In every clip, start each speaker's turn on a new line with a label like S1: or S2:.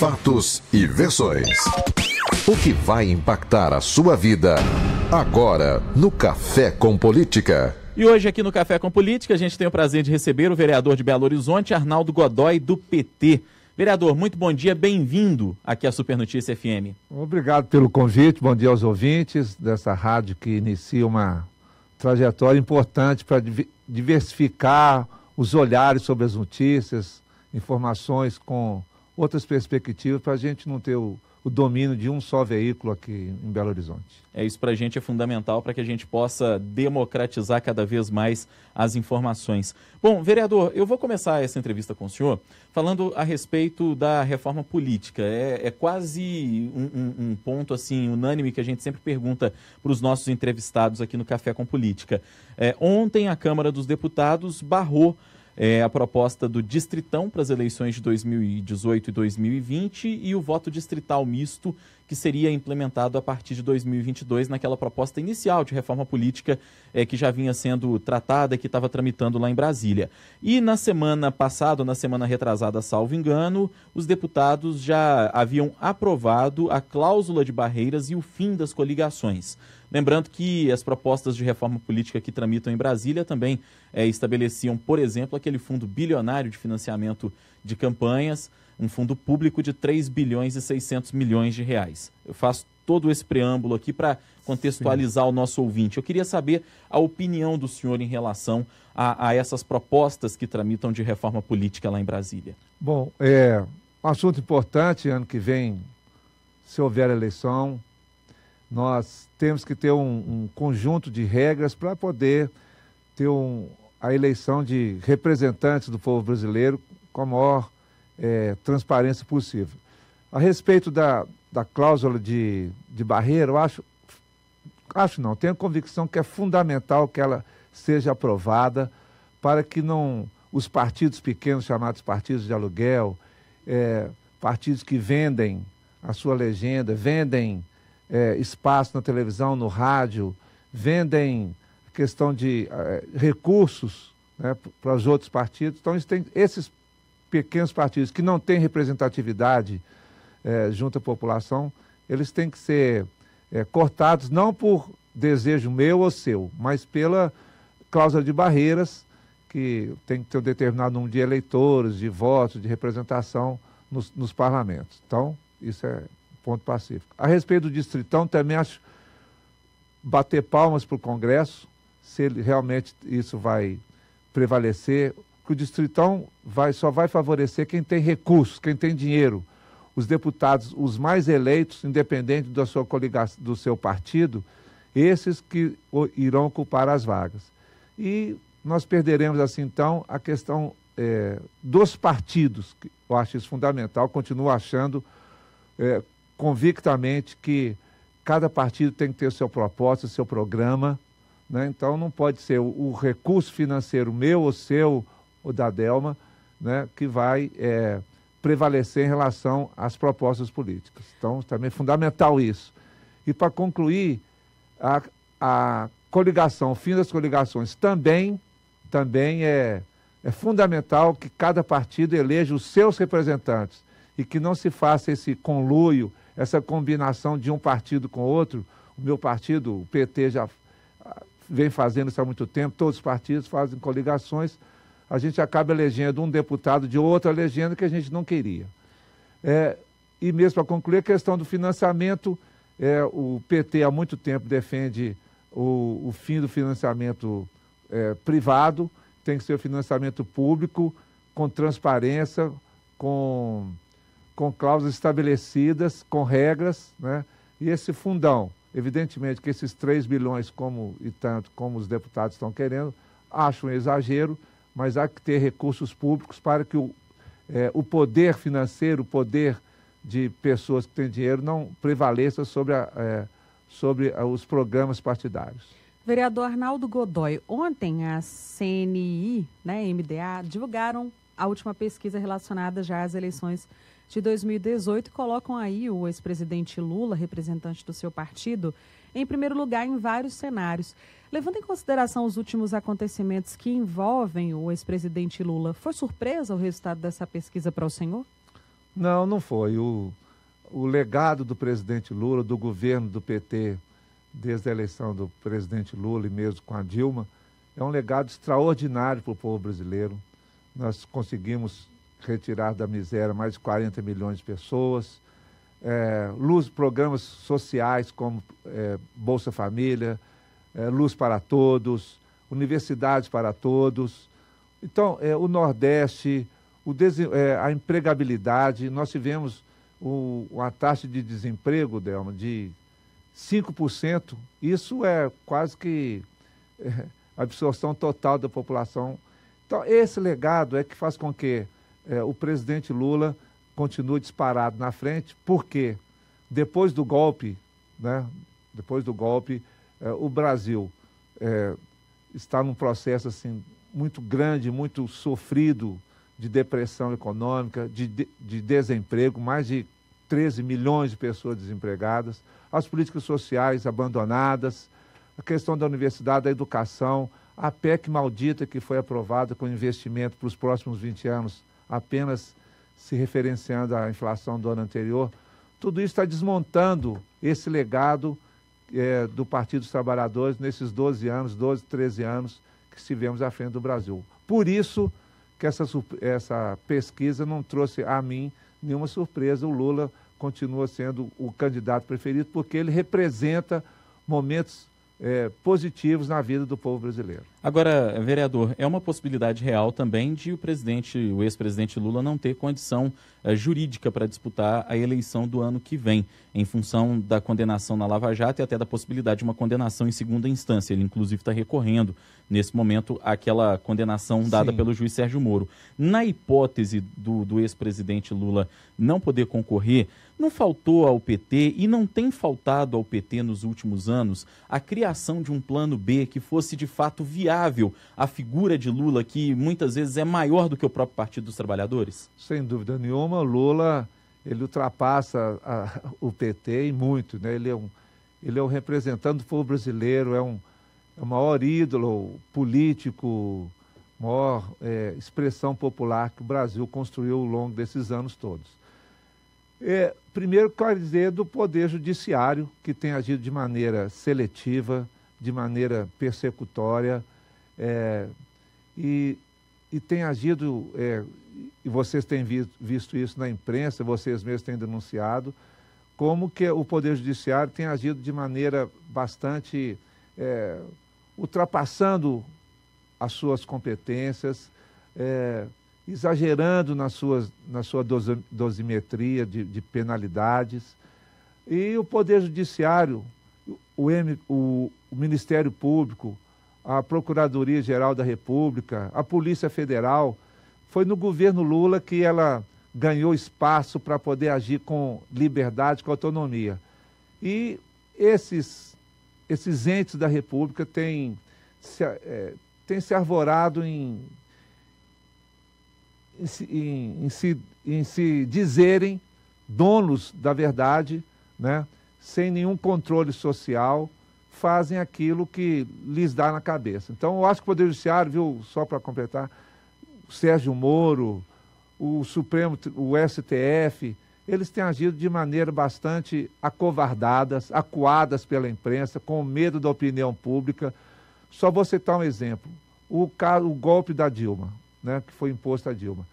S1: fatos e versões. O que vai impactar a sua vida agora no Café com Política.
S2: E hoje aqui no Café com Política a gente tem o prazer de receber o vereador de Belo Horizonte, Arnaldo Godoy, do PT. Vereador, muito bom dia, bem-vindo aqui à Super Notícia FM.
S1: Obrigado pelo convite, bom dia aos ouvintes dessa rádio que inicia uma trajetória importante para diversificar os olhares sobre as notícias, informações com outras perspectivas para a gente não ter o, o domínio de um só veículo aqui em Belo Horizonte. É
S2: isso para a gente é fundamental para que a gente possa democratizar cada vez mais as informações. Bom, vereador, eu vou começar essa entrevista com o senhor falando a respeito da reforma política. É, é quase um, um, um ponto assim unânime que a gente sempre pergunta para os nossos entrevistados aqui no Café com Política. É, ontem a Câmara dos Deputados barrou é, a proposta do Distritão para as eleições de 2018 e 2020 e o voto distrital misto, que seria implementado a partir de 2022 naquela proposta inicial de reforma política é, que já vinha sendo tratada, e que estava tramitando lá em Brasília. E na semana passada, na semana retrasada, salvo engano, os deputados já haviam aprovado a cláusula de barreiras e o fim das coligações. Lembrando que as propostas de reforma política que tramitam em Brasília também é, estabeleciam, por exemplo, aquele fundo bilionário de financiamento de campanhas, um fundo público de 3 bilhões e 600 milhões de reais. Eu faço todo esse preâmbulo aqui para contextualizar Sim. o nosso ouvinte. Eu queria saber a opinião do senhor em relação a, a essas propostas que tramitam de reforma política lá em Brasília.
S1: Bom, é eh, um assunto importante ano que vem, se houver eleição, nós temos que ter um, um conjunto de regras para poder ter um, a eleição de representantes do povo brasileiro com a maior é, transparência possível. A respeito da, da cláusula de, de barreira, eu acho, acho não, tenho convicção que é fundamental que ela seja aprovada para que não os partidos pequenos, chamados partidos de aluguel, é, partidos que vendem a sua legenda, vendem é, espaço na televisão, no rádio, vendem questão de é, recursos né, para os outros partidos. Então, tem, esses pequenos partidos que não têm representatividade é, junto à população, eles têm que ser é, cortados não por desejo meu ou seu, mas pela cláusula de barreiras que tem que ter um determinado número de eleitores, de votos, de representação nos, nos parlamentos. Então, isso é Ponto Pacífico. A respeito do Distritão, também acho bater palmas para o Congresso, se ele, realmente isso vai prevalecer, que o Distritão vai, só vai favorecer quem tem recursos, quem tem dinheiro. Os deputados, os mais eleitos, independente da sua coligação, do seu partido, esses que irão ocupar as vagas. E nós perderemos, assim, então, a questão é, dos partidos, que eu acho isso fundamental, continuo achando é, convictamente que cada partido tem que ter seu propósito, seu programa. Né? Então não pode ser o, o, recurso financeiro meu ou seu, ou da Delma, né? que vai é, prevalecer em relação às propostas políticas. Então também é fundamental isso. E para concluir, a, a coligação, o fim das coligações também, também é, é fundamental que cada partido eleja os seus representantes e que não se faça esse conluio, essa combinação de um partido com outro. O meu partido, o PT, já ah, vem fazendo isso há muito tempo, todos os partidos fazem coligações. A gente acaba elegendo um deputado de outra legenda que a gente não queria. É, e mesmo para concluir, a questão do financiamento, é, o PT há muito tempo defende o, o fim do financiamento é, privado, tem que ser o financiamento público, com transparência, com com cláusulas estabelecidas, com regras, né? E esse fundão, evidentemente que esses 3 bilhões como e tanto como os deputados estão querendo, acham um exagero, mas há que ter recursos públicos para que o, é, o poder financeiro, o poder de pessoas que têm dinheiro não prevaleça sobre, a, é, sobre a, é, os programas partidários.
S3: Vereador Arnaldo Godoy, ontem a CNI, né, MDA, divulgaram a última pesquisa relacionada já às eleições de 2018 colocam aí o ex-presidente Lula, representante do seu partido, em primeiro lugar em vários cenários. Levando em consideração os últimos acontecimentos que envolvem o ex-presidente Lula, foi surpresa o resultado dessa pesquisa para o senhor?
S1: Não, não foi. O, o legado do presidente Lula, do governo do PT, desde a eleição do presidente Lula e mesmo com a Dilma, é um legado extraordinário para o povo brasileiro nós conseguimos retirar da miséria mais de 40 milhões de pessoas. É, luz, programas sociais como é, Bolsa Família, é, Luz para Todos, Universidades para Todos. Então, é, o Nordeste, o é, a empregabilidade, nós tivemos o, uma taxa de desemprego, Delma, de 5%. Isso é quase que a é, absorção total da população então, esse legado é que faz com que é, o presidente Lula continue disparado na frente, porque depois do golpe, né, depois do golpe, é, o Brasil é, está num processo assim muito grande, muito sofrido de depressão econômica, de, de, de desemprego, mais de 13 milhões de pessoas desempregadas, as políticas sociais abandonadas, a questão da universidade, da educação, a PEC maldita que foi aprovada com investimento para os próximos 20 anos, apenas se referenciando à inflação do ano anterior, tudo isso está desmontando esse legado é, do Partido dos Trabalhadores nesses 12 anos, 12, 13 anos que estivemos à frente do Brasil. Por isso que essa, essa pesquisa não trouxe a mim nenhuma surpresa. O Lula continua sendo o candidato preferido porque ele representa momentos é, positivos na vida do povo brasileiro.
S2: Agora, vereador, é uma possibilidade real também de o presidente, o ex-presidente Lula, não ter condição eh, jurídica para disputar a eleição do ano que vem, em função da condenação na Lava Jato e até da possibilidade de uma condenação em segunda instância. Ele, inclusive, está recorrendo, nesse momento, àquela condenação dada Sim. pelo juiz Sérgio Moro. Na hipótese do, do ex-presidente Lula não poder concorrer, não faltou ao PT e não tem faltado ao PT nos últimos anos a criação de um plano B que fosse de fato viável viável a figura de Lula, que
S1: muitas vezes é maior do que o próprio Partido dos Trabalhadores? Sem dúvida nenhuma, Lula ele ultrapassa a, o PT e muito, né? Ele é um, ele é um representante do povo brasileiro, é um é o maior ídolo político, maior é, expressão popular que o Brasil construiu ao longo desses anos todos. É, primeiro, quero dizer do Poder Judiciário, que tem agido de maneira seletiva, de maneira persecutória, é, e, e tem agido, é, e vocês têm visto, visto isso na imprensa, vocês mesmos têm denunciado, como que o Poder Judiciário tem agido de maneira bastante é, ultrapassando as suas competências, é, exagerando nas suas, na sua dosimetria de, de, penalidades. E o Poder Judiciário, o, M, o, o Ministério Público, a Procuradoria-Geral da República, a Polícia Federal. Foi no governo Lula que ela ganhou espaço para poder agir com liberdade, com autonomia. E esses, esses entes da República têm se, é, têm se arvorado em, em, em, em, se, em se dizerem donos da verdade, né? sem nenhum controle social fazem aquilo que lhes dá na cabeça. Então, eu acho que o Poder Judiciário, viu, só para completar, o Sérgio Moro, o Supremo, o STF, eles têm agido de maneira bastante acovardadas, acuadas pela imprensa, com medo da opinião pública. Só vou citar um exemplo: o, caso, o golpe da Dilma, né, que foi imposto à Dilma.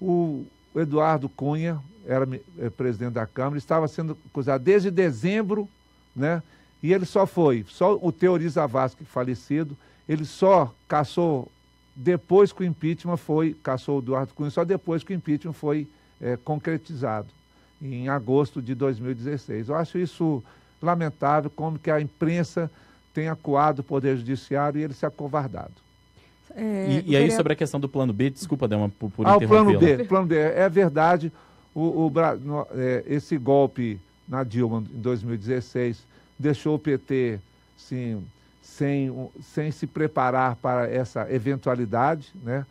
S1: O Eduardo Cunha, era eh, presidente da Câmara, estava sendo acusado desde dezembro né, e ele só foi, só o Teori Zavascki falecido, ele só caçou depois que o impeachment foi, caçou o Eduardo Cunha, só depois que o impeachment foi é, concretizado, em agosto de 2016. Eu acho isso lamentável, como que a imprensa tem acuado o Poder Judiciário e ele se é acovardado. É, e, e queria... aí, sobre a
S2: questão do plano B, desculpa, Delma, por, por ah, o plano B,
S1: plano B, é, é verdade, o, o, no, é, esse golpe na Dilma em 2016 deixou o PT sim, sem, sem se preparar para essa eventualidade. Né?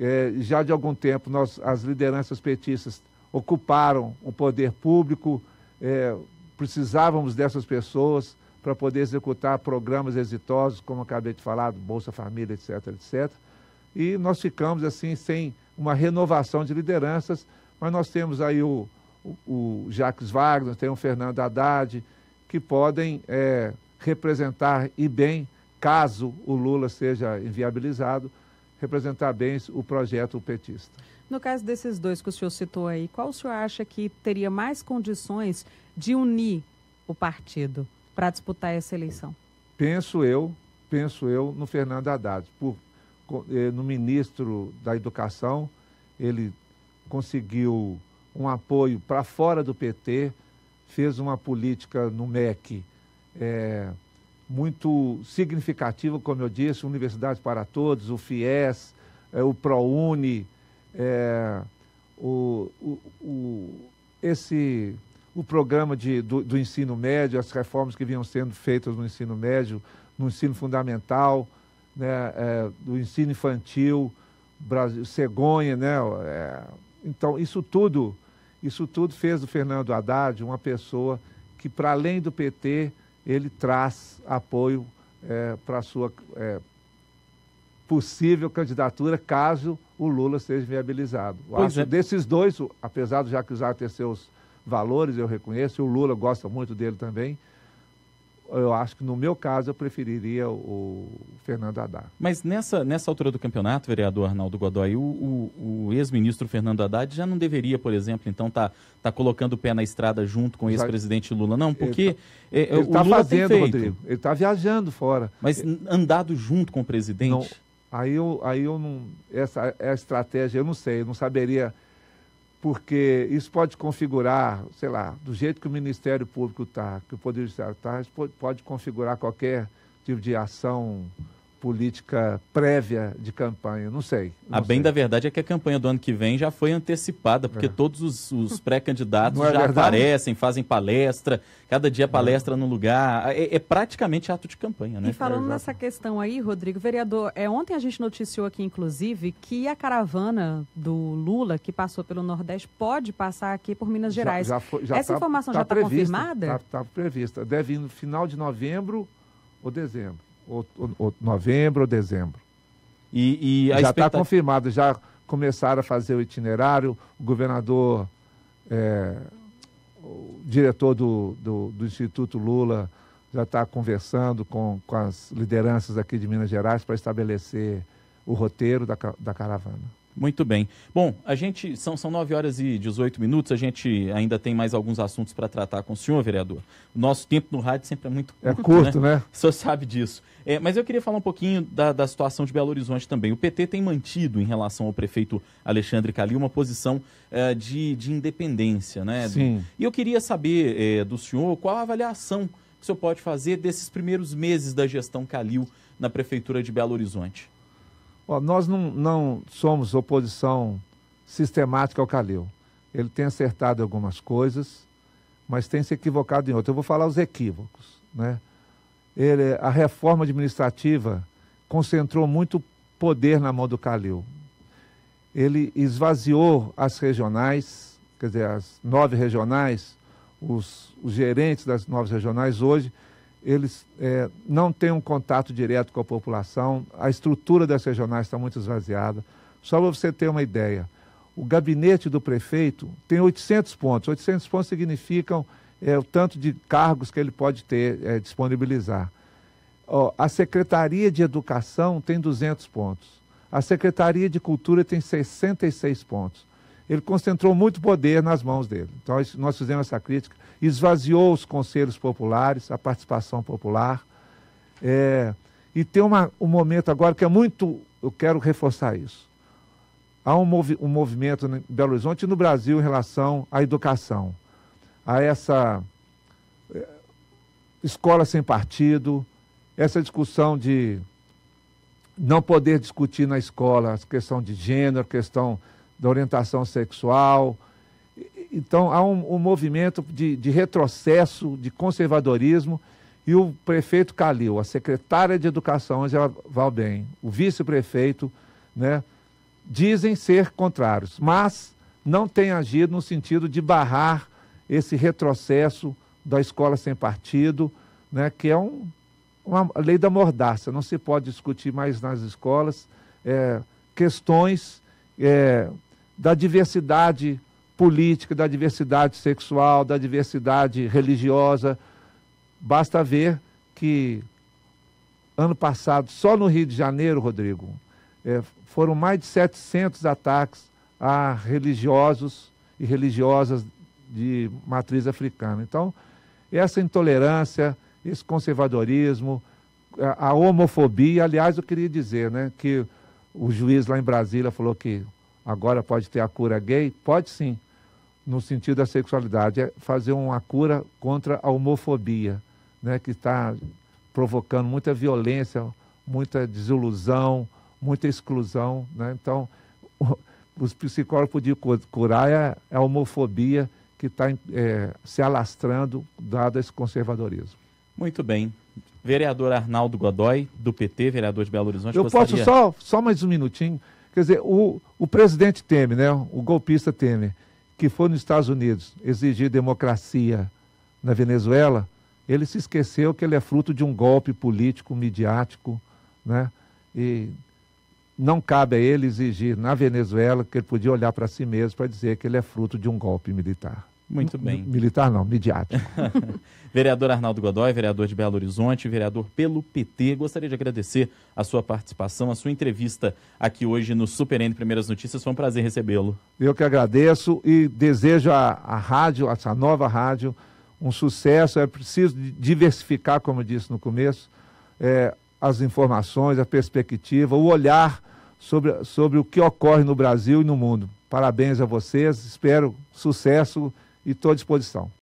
S1: É, já de algum tempo, nós, as lideranças petistas ocuparam o poder público, é, precisávamos dessas pessoas para poder executar programas exitosos, como acabei de falar, Bolsa Família, etc, etc. E nós ficamos assim sem uma renovação de lideranças, mas nós temos aí o, o, o Jacques Wagner, tem o Fernando Haddad, que podem é, representar e bem, caso o Lula seja inviabilizado, representar bem o projeto petista.
S3: No caso desses dois que o senhor citou aí, qual o senhor acha que teria mais condições de unir o partido para disputar essa eleição?
S1: Penso eu, penso eu no Fernando Haddad, por, eh, no ministro da Educação, ele conseguiu um apoio para fora do PT, fez uma política no MEC é, muito significativa, como eu disse, universidade para Todos, o FIES, é, o ProUni, é, o, o, o, esse, o programa de, do, do ensino médio, as reformas que vinham sendo feitas no ensino médio, no ensino fundamental, né, é, do ensino infantil, Brasil, cegonha, né? É, então, isso tudo isso tudo fez do Fernando Haddad uma pessoa que, para além do PT, ele traz apoio é, para a sua é, possível candidatura, caso o Lula seja viabilizado. Acho é. desses dois, apesar de já Zar ter seus valores, eu reconheço, o Lula gosta muito dele também, eu acho que no meu caso eu preferiria o Fernando Haddad.
S2: Mas nessa, nessa altura do campeonato, vereador Arnaldo Godoy, o, o, o ex-ministro Fernando Haddad já não deveria, por exemplo, então tá, tá colocando o pé na estrada junto com o ex-presidente Lula, não, porque tá- é, é, ele tá, ele tá fazendo, tem feito. Rodrigo,
S1: ele está viajando fora. Mas é- andado junto com o presidente? Não, aí eu, aí eu não essa é a estratégia, eu não sei, eu não saberia porque isso pode configurar, sei lá, do jeito que o Ministério Público está, que o Poder Judiciário está, pode configurar qualquer tipo de ação política prévia de campanha, não sei. Não a bem sei.
S2: da verdade é que a campanha do ano que vem já foi antecipada, porque é. todos os, os pré-candidatos é já verdade? aparecem, fazem palestra, cada dia é. palestra é. lugar, é, é, praticamente ato de campanha, né? E falando é, nessa
S3: questão aí, Rodrigo, vereador, é, ontem a gente noticiou aqui, inclusive, que a caravana do Lula, que passou pelo Nordeste, pode passar aqui por Minas Gerais. Já, já foi, já Essa tá, informação tá já está confirmada?
S1: Está tá prevista, deve ir no final de novembro ou dezembro ou, novembro ou dezembro. E, e já está expectativa... confirmado, já começaram a fazer o itinerário, o governador, é, o diretor do, do, do Instituto Lula já está conversando com, com as lideranças aqui de Minas Gerais para estabelecer o roteiro da, da caravana.
S2: Muito bem. Bom, a gente são, são 9 horas e 18 minutos, a gente ainda tem mais alguns assuntos para tratar com o senhor, vereador. O nosso tempo no rádio sempre é muito é curto. É curto, né? né? O senhor sabe disso. É, mas eu queria falar um pouquinho da, da situação de Belo Horizonte também. O PT tem mantido, em relação ao prefeito Alexandre Calil, uma posição é, de, de independência, né? Sim. E eu queria saber é, do senhor qual a avaliação que o senhor pode fazer desses primeiros meses da gestão Calil na Prefeitura de Belo Horizonte.
S1: Ó, nós não, não somos oposição sistemática ao Calil. Ele tem acertado algumas coisas, mas tem se equivocado em outras. Eu vou falar os equívocos. Né? Ele, a reforma administrativa concentrou muito poder na mão do Calil. Ele esvaziou as regionais, quer dizer, as nove regionais, os, os gerentes das nove regionais hoje eles é, não têm um contato direto com a população, a estrutura das regionais está muito esvaziada. Só para você ter uma ideia, o gabinete do prefeito tem 800 pontos. 800 pontos significam é, o tanto de cargos que ele pode ter, é, disponibilizar. Ó, a Secretaria de Educação tem 200 pontos. A Secretaria de Cultura tem 66 pontos ele concentrou muito poder nas mãos dele. Então, nós fizemos essa crítica. Esvaziou os conselhos populares, a participação popular. É, e tem uma, um momento agora que é muito. Eu quero reforçar isso. Há um, movi um movimento em Belo Horizonte e no Brasil em relação à educação, a essa é, escola sem partido, essa discussão de não poder discutir na escola a questão de gênero, a questão da orientação sexual. Então, há um, um movimento de, de retrocesso, de conservadorismo, e o prefeito Calil, a secretária de Educação, Angela Valbem, o vice-prefeito, né, dizem ser contrários, mas não têm agido no sentido de barrar esse retrocesso da escola sem partido, né, que é um, uma lei da mordaça. Não se pode discutir mais nas escolas é, questões é, da diversidade política, da diversidade sexual, da diversidade religiosa. Basta ver que ano passado, só no Rio de Janeiro, Rodrigo, é, foram mais de 700 ataques a religiosos e religiosas de matriz africana. Então, essa intolerância, esse conservadorismo, a, a homofobia, aliás, eu queria dizer né, que o juiz lá em Brasília falou que agora pode ter a cura gay? Pode sim, no sentido da sexualidade, é fazer uma cura contra a homofobia, né, que está provocando muita violência, muita desilusão, muita exclusão. Né? Então, os psicólogos podiam curar a, é a homofobia que está é, se alastrando, dado esse conservadorismo.
S2: Muito bem. Vereador Arnaldo Godoy, do PT, vereador de Belo Horizonte. Eu gostaria... posso só,
S1: só mais um minutinho. Quer dizer, o, o presidente Temer, né, o golpista Temer, que foi nos Estados Unidos exigir democracia na Venezuela, ele se esqueceu que ele é fruto de um golpe político, midiático, né? E não cabe a ele exigir na Venezuela que ele podia olhar para si mesmo para dizer que ele é fruto de um golpe militar. Muito bem. Militar não, midiático.
S2: vereador Arnaldo Godoy, vereador de Belo Horizonte, vereador pelo PT, gostaria de agradecer a sua participação, a sua entrevista aqui hoje no Super N Primeiras Notícias. Foi um prazer recebê-lo.
S1: Eu que agradeço e desejo à, a rádio, essa nova rádio, um sucesso. É preciso diversificar, como eu disse no começo, é, as informações, a perspectiva, o olhar sobre, sobre o que ocorre no Brasil e no mundo. Parabéns a vocês, espero sucesso e estou à disposição.